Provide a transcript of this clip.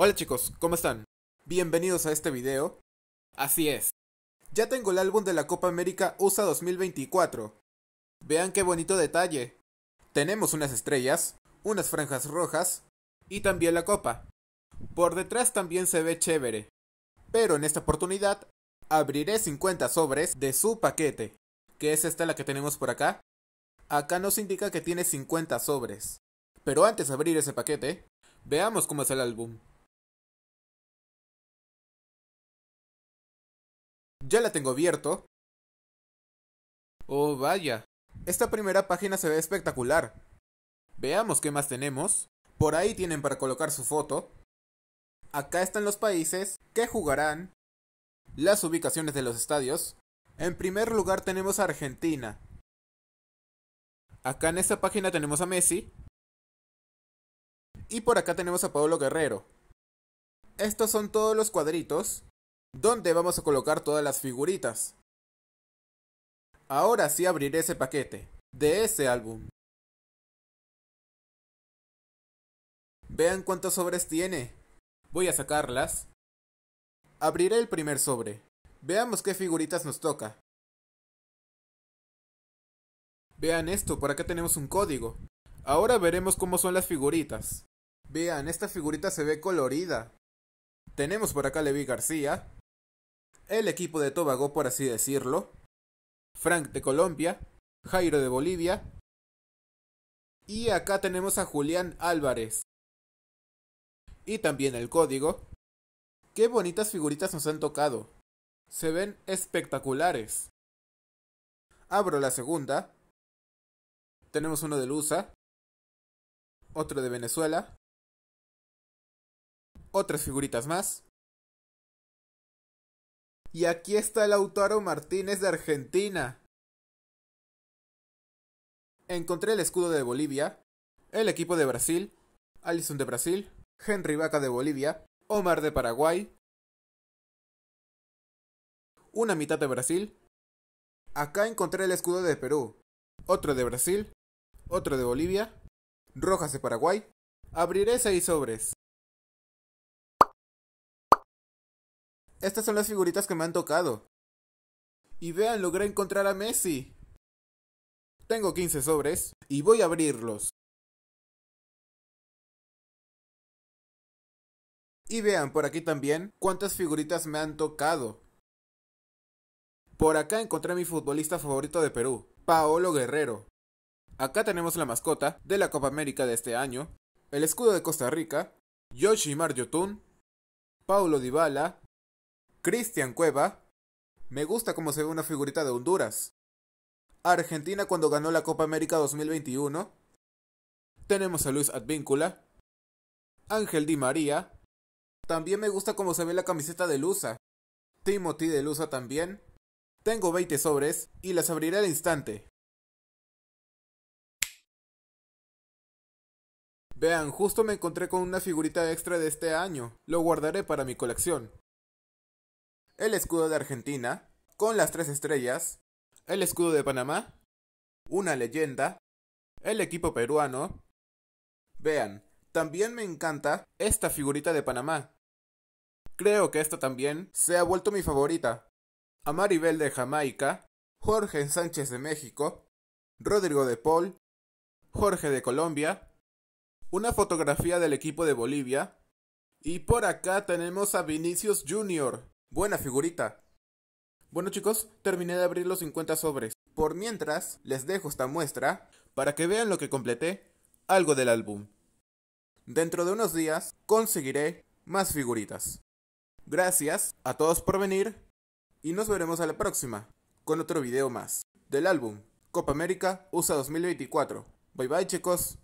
Hola chicos, ¿cómo están? Bienvenidos a este video. Así es, ya tengo el álbum de la Copa América USA 2024. Vean qué bonito detalle. Tenemos unas estrellas, unas franjas rojas y también la copa. Por detrás también se ve chévere. Pero en esta oportunidad abriré 50 sobres de su paquete, que es esta la que tenemos por acá. Acá nos indica que tiene 50 sobres. Pero antes de abrir ese paquete, veamos cómo es el álbum. ya la tengo abierto. Oh, vaya. Esta primera página se ve espectacular. Veamos qué más tenemos. Por ahí tienen para colocar su foto. Acá están los países que jugarán. Las ubicaciones de los estadios. En primer lugar tenemos a Argentina. Acá en esta página tenemos a Messi. Y por acá tenemos a Pablo Guerrero. Estos son todos los cuadritos ¿Dónde vamos a colocar todas las figuritas. Ahora sí abriré ese paquete, de ese álbum. Vean cuántos sobres tiene. Voy a sacarlas. Abriré el primer sobre. Veamos qué figuritas nos toca. Vean esto, por acá tenemos un código. Ahora veremos cómo son las figuritas. Vean, esta figurita se ve colorida. Tenemos por acá Levi García, el equipo de Tobago, por así decirlo, Frank de Colombia, Jairo de Bolivia, y acá tenemos a Julián Álvarez. Y también el código. Qué bonitas figuritas nos han tocado. Se ven espectaculares. Abro la segunda. Tenemos uno de Lusa. Otro de Venezuela. Otras figuritas más. Y aquí está el Autaro Martínez de Argentina. Encontré el escudo de Bolivia, el equipo de Brasil, Alison de Brasil, Henry Vaca de Bolivia, Omar de Paraguay, una mitad de Brasil. Acá encontré el escudo de Perú, otro de Brasil, otro de Bolivia, rojas de Paraguay. Abriré seis sobres. Estas son las figuritas que me han tocado. Y vean, logré encontrar a Messi. Tengo 15 sobres y voy a abrirlos. Y vean por aquí también cuántas figuritas me han tocado. Por acá encontré a mi futbolista favorito de Perú, Paolo Guerrero. Acá tenemos la mascota de la Copa América de este año, el escudo de Costa Rica, Mar Yotun, Paulo Dybala, Cristian Cueva. Me gusta cómo se ve una figurita de Honduras. Argentina cuando ganó la Copa América 2021. Tenemos a Luis Advíncula. Ángel Di María. También me gusta cómo se ve la camiseta de Lusa. Timothy de Lusa también. Tengo 20 sobres y las abriré al instante. Vean, justo me encontré con una figurita extra de este año. Lo guardaré para mi colección el escudo de Argentina, con las tres estrellas, el escudo de Panamá, una leyenda, el equipo peruano. Vean, también me encanta esta figurita de Panamá. Creo que esta también se ha vuelto mi favorita. A Maribel de Jamaica, Jorge Sánchez de México, Rodrigo de Paul, Jorge de Colombia, una fotografía del equipo de Bolivia, y por acá tenemos a Vinicius Jr., Buena figurita. Bueno chicos, terminé de abrir los 50 sobres. Por mientras, les dejo esta muestra para que vean lo que completé, algo del álbum. Dentro de unos días conseguiré más figuritas. Gracias a todos por venir y nos veremos a la próxima con otro video más del álbum Copa América USA 2024. Bye bye chicos.